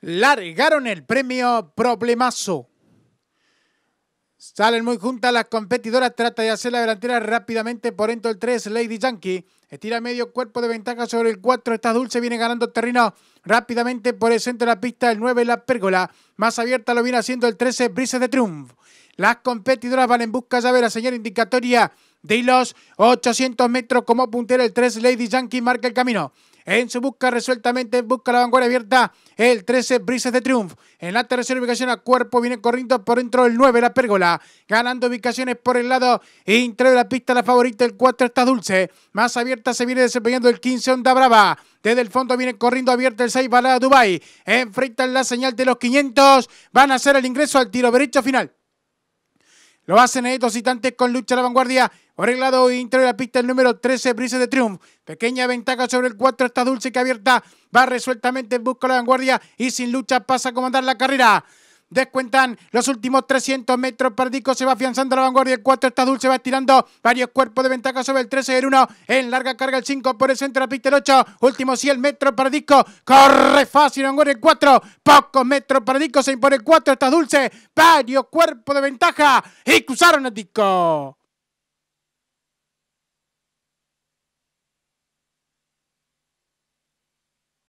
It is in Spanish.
largaron el premio Problemazo. Salen muy juntas las competidoras, trata de hacer la delantera rápidamente por dentro el 3, Lady Yankee. Estira medio cuerpo de ventaja sobre el 4, está Dulce, viene ganando terreno rápidamente por el centro de la pista, el 9, la pérgola. Más abierta lo viene haciendo el 13, Brises de Triunfo. Las competidoras van en busca, ya la señora indicatoria de los 800 metros como puntera el 3, Lady Yankee marca el camino. En su busca resueltamente, busca la vanguardia abierta. El 13, Brises de Triunfo. En la tercera ubicación a cuerpo viene corriendo por dentro el 9, la pérgola. Ganando ubicaciones por el lado entre de la pista, la favorita, el 4 está dulce. Más abierta se viene desempeñando el 15, Onda Brava. Desde el fondo viene corriendo abierta el 6, Balada Dubai. Enfrentan la señal de los 500. Van a hacer el ingreso al tiro derecho final. Lo hacen estos citantes con lucha a la vanguardia. Arreglado el lado interior de la pista, el número 13, Brice de Triumph. Pequeña ventaja sobre el 4, está dulce que abierta. Va resueltamente en busca la vanguardia y sin lucha pasa a comandar la carrera. Descuentan los últimos 300 metros. disco, se va afianzando la vanguardia. El 4 está dulce, va estirando varios cuerpos de ventaja sobre el 13 el 1. En larga carga el 5 por el centro, la pista el 8. Último 100 metros. disco, corre fácil. Vanguardia el 4. Pocos metros. disco, se impone el 4. Está dulce. Varios cuerpos de ventaja. Y cruzaron el disco.